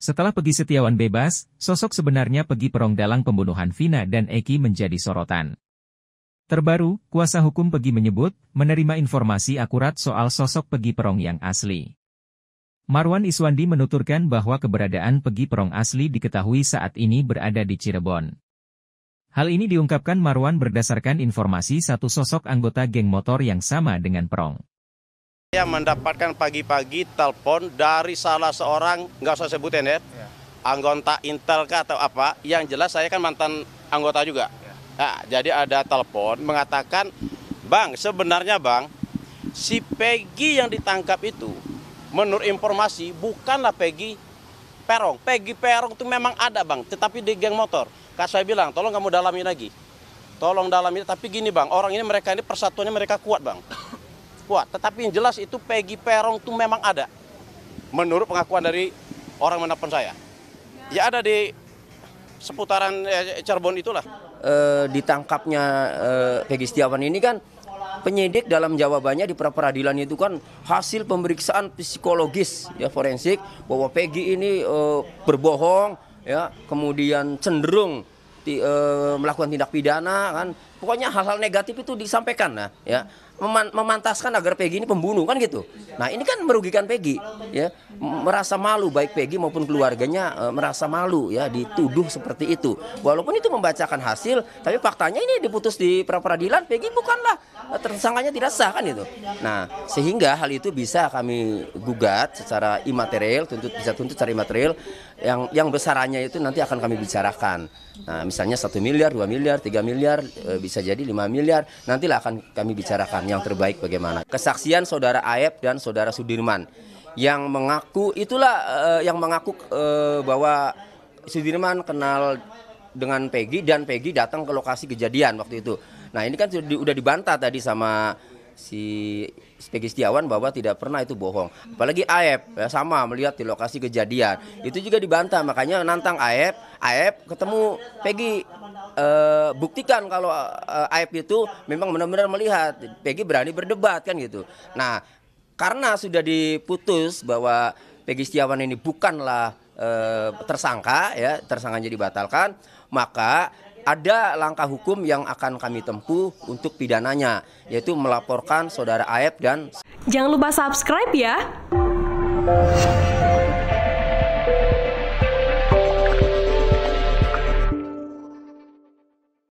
Setelah Pegi Setiawan bebas, sosok sebenarnya Pegi Perong dalang pembunuhan Vina dan Eki menjadi sorotan. Terbaru, kuasa hukum Pegi menyebut, menerima informasi akurat soal sosok Pegi Perong yang asli. Marwan Iswandi menuturkan bahwa keberadaan Pegi Perong asli diketahui saat ini berada di Cirebon. Hal ini diungkapkan Marwan berdasarkan informasi satu sosok anggota geng motor yang sama dengan Perong. Saya mendapatkan pagi-pagi telepon dari salah seorang, nggak usah sebutin ya, iya. anggota Intel kah atau apa, yang jelas saya kan mantan anggota juga. Iya. Nah, jadi ada telepon mengatakan, Bang, sebenarnya Bang, si Peggy yang ditangkap itu, menurut informasi, bukanlah Peggy Perong. Peggy Perong itu memang ada Bang, tetapi di geng motor. Kak saya bilang, tolong kamu dalami lagi. Tolong dalami, tapi gini Bang, orang ini mereka ini persatuannya mereka kuat Bang kuat. Tetapi yang jelas itu Peggy Perong itu memang ada. Menurut pengakuan dari orang menelpon saya. Ya ada di seputaran eh, Cirebon itulah. E, ditangkapnya e, Peggy Setiawan ini kan penyidik dalam jawabannya di pra peradilan itu kan hasil pemeriksaan psikologis ya forensik bahwa Peggy ini e, berbohong ya kemudian cenderung di, e, melakukan tindak pidana kan pokoknya hal-hal negatif itu disampaikan nah ya meman memantaskan agar Peggy ini pembunuh kan gitu. Nah ini kan merugikan Peggy ya merasa malu baik Peggy maupun keluarganya e, merasa malu ya dituduh seperti itu. Walaupun itu membacakan hasil tapi faktanya ini diputus di pra peradilan Peggy bukanlah eh, tersangkanya tidak sah kan itu. Nah sehingga hal itu bisa kami gugat secara imaterial tuntut bisa tuntut secara imaterial yang yang besarannya itu nanti akan kami bicarakan. Nah misalnya satu miliar, 2 miliar, 3 miliar eh, bisa jadi 5 miliar nantilah akan kami bicarakan yang terbaik bagaimana. Kesaksian saudara Aep dan saudara Sudirman yang mengaku itulah uh, yang mengaku uh, bahwa Sudirman kenal dengan Peggy dan Peggy datang ke lokasi kejadian waktu itu. Nah ini kan sudah dibantah tadi sama si Peggy Setiawan bahwa tidak pernah itu bohong. Apalagi Aep ya, sama melihat di lokasi kejadian. Itu juga dibantah. Makanya nantang Aep, Aep ketemu Peggy uh, buktikan kalau uh, itu memang benar-benar melihat Peggy berani berdebat kan gitu. Nah, karena sudah diputus bahwa Peggy Setiawan ini bukanlah uh, tersangka ya, tersangkanya dibatalkan, maka ada langkah hukum yang akan kami tempuh untuk pidananya, yaitu melaporkan saudara Aep dan... Jangan lupa subscribe ya!